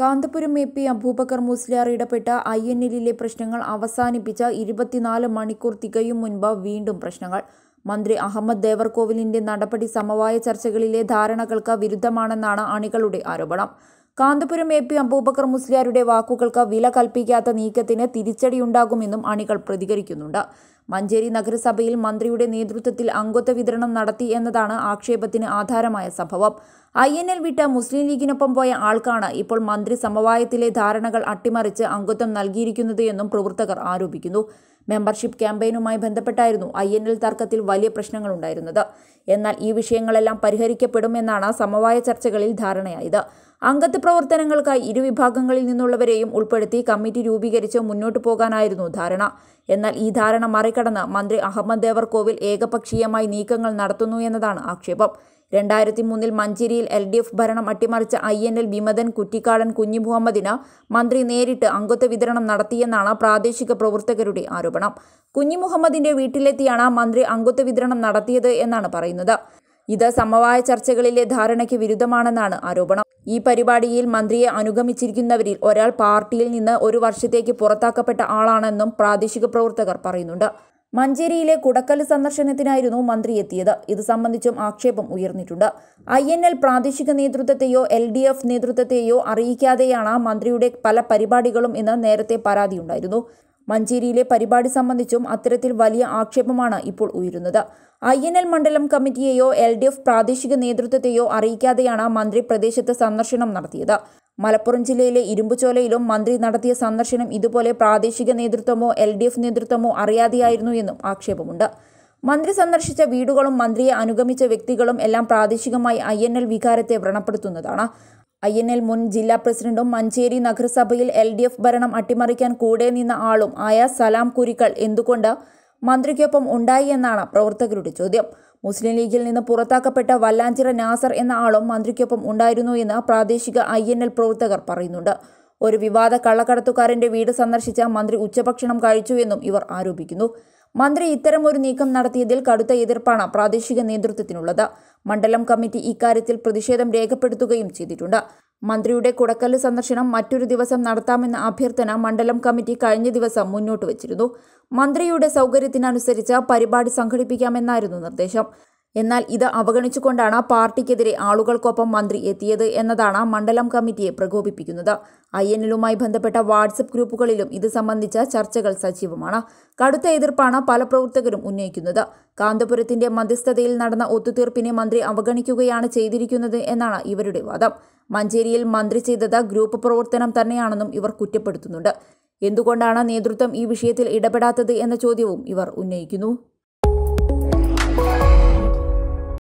Kanthapuram A P Aboobacker Musliyar ഇടപെട്ട I N എല്ലിലെ പ്രശ്നങ്ങൾ അവസാനിപ്പിച്ച ഇരുപത്തിനാല് മണിക്കൂർ തികയും മുൻപ് വീണ്ടും പ്രശ്നങ്ങൾ മന്ത്രി അഹമ്മദ് ദേവർകോവിലിന്റെ നടപടി സമവായ ചർച്ചകളിലെ ധാരണകൾക്ക് വിരുദ്ധമാണെന്നാണ് അണികളുടെ ആരോപണം കാന്തപുരം എ പി അബൂബക്കർ മുസ്ലിയാരുടെ വാക്കുകൾക്ക് വില കൽപ്പിക്കാത്ത നീക്കത്തിന് തിരിച്ചടിയുണ്ടാകുമെന്നും അണികൾ പ്രതികരിക്കുന്നുണ്ട് മഞ്ചേരി നഗരസഭയിൽ മന്ത്രിയുടെ നേതൃത്വത്തിൽ അംഗത്വ വിതരണം നടത്തി എന്നതാണ് ആക്ഷേപത്തിന് ആധാരമായ സംഭവം ഐ എൻ എൽ വിട്ട് മുസ്ലിം ലീഗിനൊപ്പം പോയ ആൾക്കാണ് ഇപ്പോൾ മന്ത്രി സമവായത്തിലെ ധാരണകൾ അട്ടിമറിച്ച് അംഗത്വം നൽകിയിരിക്കുന്നത് എന്നും പ്രവർത്തകർ ആരോപിക്കുന്നു മെമ്പർഷിപ്പ് ക്യാമ്പയിനുമായി ബന്ധപ്പെട്ടായിരുന്നു ഐ എൻ എൽ തർക്കത്തിൽ വലിയ പ്രശ്നങ്ങളുണ്ടായിരുന്നത് എന്നാൽ ഈ വിഷയങ്ങളെല്ലാം പരിഹരിക്കപ്പെടുമെന്നാണ് സമവായ ചർച്ചകളിൽ ധാരണയായത് അംഗത്വ പ്രവർത്തനങ്ങൾക്കായി ഇരുവിഭാഗങ്ങളിൽ നിന്നുള്ളവരെയും ഉൾപ്പെടുത്തി കമ്മിറ്റി രൂപീകരിച്ച് മുന്നോട്ടു പോകാനായിരുന്നു ധാരണ എന്നാൽ ഈ ധാരണ മറി മറികടന്ന് മന്ത്രി അഹമ്മദ് ദേവർകോവിൽ ഏകപക്ഷീയമായി നീക്കങ്ങൾ നടത്തുന്നു എന്നതാണ് ആക്ഷേപം രണ്ടായിരത്തി മൂന്നിൽ മഞ്ചേരിയിൽ എൽ ഡി എഫ് ഭരണം അട്ടിമറിച്ച ഐ എൻ എൽ വിമതൻ കുറ്റിക്കാടൻ കുഞ്ഞു മുഹമ്മദിന് മന്ത്രി നേരിട്ട് അംഗത്വ വിതരണം നടത്തിയെന്നാണ് പ്രാദേശിക പ്രവർത്തകരുടെ ആരോപണം കുഞ്ഞു മുഹമ്മദിന്റെ വീട്ടിലെത്തിയാണ് മന്ത്രി അംഗത്വ വിതരണം നടത്തിയത് എന്നാണ് പറയുന്നത് ഇത് സമവായ ചർച്ചകളിലെ ധാരണയ്ക്ക് വിരുദ്ധമാണെന്നാണ് ആരോപണം ഈ പരിപാടിയിൽ മന്ത്രിയെ അനുഗമിച്ചിരിക്കുന്നവരിൽ ഒരാൾ പാർട്ടിയിൽ നിന്ന് ഒരു വർഷത്തേക്ക് പുറത്താക്കപ്പെട്ട ആളാണെന്നും പ്രാദേശിക പ്രവർത്തകർ പറയുന്നുണ്ട് മഞ്ചേരിയിലെ കുടക്കൽ സന്ദർശനത്തിനായിരുന്നു മന്ത്രി എത്തിയത് ഇത് സംബന്ധിച്ചും ആക്ഷേപം ഉയർന്നിട്ടുണ്ട് ഐ എൻ എൽ പ്രാദേശിക നേതൃത്വത്തെയോ എൽ ഡി എഫ് നേതൃത്വത്തെയോ അറിയിക്കാതെയാണ് മന്ത്രിയുടെ പല പരിപാടികളും ഇന്ന് നേരത്തെ പരാതിയുണ്ടായിരുന്നു മഞ്ചേരിയിലെ പരിപാടി സംബന്ധിച്ചും അത്തരത്തിൽ വലിയ ആക്ഷേപമാണ് ഇപ്പോൾ ഉയരുന്നത് ഐ എൻ എൽ മണ്ഡലം കമ്മിറ്റിയെയോ എൽ ഡി എഫ് പ്രാദേശിക നേതൃത്വത്തെയോ അറിയിക്കാതെയാണ് മന്ത്രി പ്രദേശത്ത് സന്ദർശനം നടത്തിയത് മലപ്പുറം ജില്ലയിലെ ഇരുമ്പുചോലയിലും മന്ത്രി നടത്തിയ സന്ദർശനം ഇതുപോലെ പ്രാദേശിക നേതൃത്വമോ എൽ ഡി എഫ് നേതൃത്വമോ അറിയാതെയായിരുന്നു എന്നും ആക്ഷേപമുണ്ട് മന്ത്രി സന്ദർശിച്ച വീടുകളും മന്ത്രിയെ അനുഗമിച്ച വ്യക്തികളും എല്ലാം പ്രാദേശികമായി ഐ എൻ എൽ വികാരത്തെ വ്രണപ്പെടുത്തുന്നതാണ് ഐ എൻ എൽ മുൻ ജില്ലാ പ്രസിഡന്റും മഞ്ചേരി നഗരസഭയിൽ എൽ ഡി എഫ് ഭരണം അട്ടിമറിക്കാൻ കൂടെ നിന്ന ആളും ആയ സലാം കുരിക്കൾ എന്തുകൊണ്ട് മന്ത്രിക്കൊപ്പം ഉണ്ടായി എന്നാണ് പ്രവർത്തകരുടെ ചോദ്യം മുസ്ലിം ലീഗിൽ നിന്ന് പുറത്താക്കപ്പെട്ട വല്ലാഞ്ചിറ നാസർ എന്ന ആളും മന്ത്രിക്കൊപ്പം ഉണ്ടായിരുന്നു എന്ന് പ്രാദേശിക ഐ പ്രവർത്തകർ പറയുന്നുണ്ട് ഒരു വിവാദ കള്ളക്കടത്തുകാരന്റെ വീട് സന്ദർശിച്ച മന്ത്രി ഉച്ചഭക്ഷണം കഴിച്ചു എന്നും ഇവർ ആരോപിക്കുന്നു മന്ത്രി ഇത്തരം ഒരു നീക്കം നടത്തിയതിൽ കടുത്ത എതിർപ്പാണ് പ്രാദേശിക നേതൃത്വത്തിനുള്ളത് മണ്ഡലം കമ്മിറ്റി ഇക്കാര്യത്തിൽ പ്രതിഷേധം രേഖപ്പെടുത്തുകയും ചെയ്തിട്ടുണ്ട് മന്ത്രിയുടെ കുടക്കല്ല് സന്ദർശനം മറ്റൊരു ദിവസം നടത്താമെന്ന അഭ്യർത്ഥന മണ്ഡലം കമ്മിറ്റി കഴിഞ്ഞ ദിവസം മുന്നോട്ട് വച്ചിരുന്നു മന്ത്രിയുടെ സൗകര്യത്തിനനുസരിച്ച് പരിപാടി സംഘടിപ്പിക്കാമെന്നായിരുന്നു നിർദ്ദേശം എന്നാൽ ഇത് അവഗണിച്ചുകൊണ്ടാണ് പാർട്ടിക്കെതിരെ ആളുകൾക്കൊപ്പം മന്ത്രി എത്തിയത് എന്നതാണ് മണ്ഡലം കമ്മിറ്റിയെ പ്രകോപിപ്പിക്കുന്നത് ഐ എൻഎലുമായി ബന്ധപ്പെട്ട വാട്സപ്പ് ഗ്രൂപ്പുകളിലും ഇത് സംബന്ധിച്ച ചർച്ചകൾ സജീവമാണ് കടുത്ത എതിർപ്പാണ് പല പ്രവർത്തകരും ഉന്നയിക്കുന്നത് കാന്തപുരത്തിന്റെ മധ്യസ്ഥതയിൽ നടന്ന ഒത്തുതീർപ്പിനെ മന്ത്രി അവഗണിക്കുകയാണ് ചെയ്തിരിക്കുന്നത് എന്നാണ് ഇവരുടെ വാദം മഞ്ചേരിയിൽ മന്ത്രി ചെയ്തത് ഗ്രൂപ്പ് പ്രവർത്തനം തന്നെയാണെന്നും ഇവർ കുറ്റപ്പെടുത്തുന്നുണ്ട് എന്തുകൊണ്ടാണ് നേതൃത്വം ഈ വിഷയത്തിൽ ഇടപെടാത്തത് എന്ന ചോദ്യവും ഇവർ ഉന്നയിക്കുന്നു